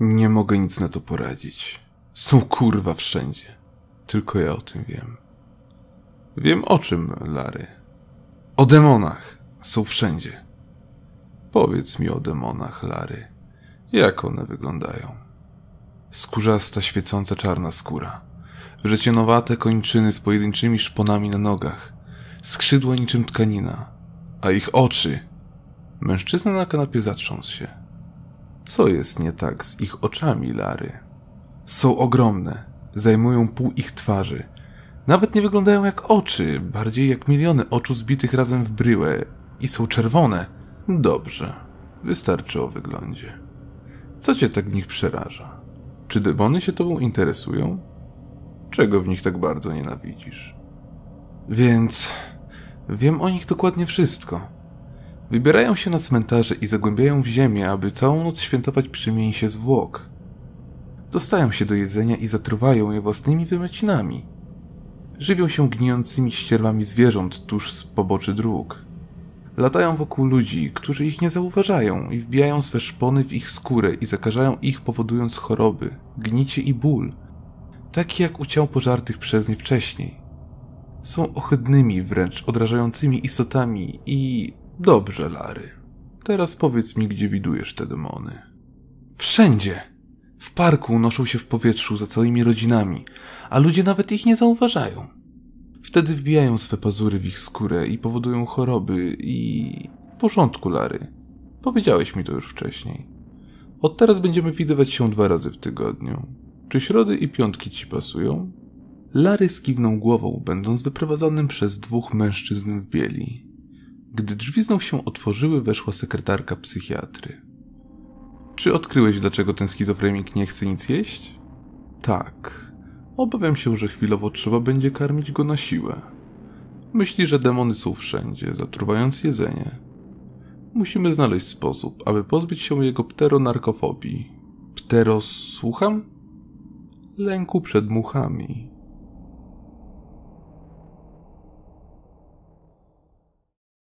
Nie mogę nic na to poradzić. Są kurwa wszędzie. Tylko ja o tym wiem. Wiem o czym, Lary. O demonach. Są wszędzie. Powiedz mi o demonach, Lary. Jak one wyglądają? Skórzasta, świecąca czarna skóra. Wrzecienowate kończyny z pojedynczymi szponami na nogach. Skrzydła niczym tkanina. A ich oczy... Mężczyzna na kanapie zatrząsł się. Co jest nie tak z ich oczami, Lary? Są ogromne, zajmują pół ich twarzy. Nawet nie wyglądają jak oczy, bardziej jak miliony oczu zbitych razem w bryłę i są czerwone. Dobrze, wystarczy o wyglądzie. Co cię tak w nich przeraża? Czy demony się tobą interesują? Czego w nich tak bardzo nienawidzisz? Więc wiem o nich dokładnie wszystko. Wybierają się na cmentarze i zagłębiają w ziemię, aby całą noc świętować przymięsie zwłok. Dostają się do jedzenia i zatruwają je własnymi wymycinami. Żywią się gnijącymi ścierwami zwierząt tuż z poboczy dróg. Latają wokół ludzi, którzy ich nie zauważają i wbijają swe szpony w ich skórę i zakażają ich powodując choroby, gnicie i ból, taki jak u ciał pożartych przez nie wcześniej. Są ohydnymi, wręcz odrażającymi istotami i Dobrze, Lary. Teraz powiedz mi, gdzie widujesz te demony. Wszędzie! W parku noszą się w powietrzu za całymi rodzinami, a ludzie nawet ich nie zauważają. Wtedy wbijają swe pazury w ich skórę i powodują choroby i... W porządku, Lary. Powiedziałeś mi to już wcześniej. Od teraz będziemy widywać się dwa razy w tygodniu. Czy środy i piątki ci pasują? Lary skiwnął głową, będąc wyprowadzanym przez dwóch mężczyzn w bieli. Gdy drzwi znów się otworzyły, weszła sekretarka psychiatry. Czy odkryłeś, dlaczego ten schizofrenik nie chce nic jeść? Tak. Obawiam się, że chwilowo trzeba będzie karmić go na siłę. Myśli, że demony są wszędzie, zatruwając jedzenie. Musimy znaleźć sposób, aby pozbyć się jego pteronarkofobii. Pteros... słucham? Lęku przed muchami.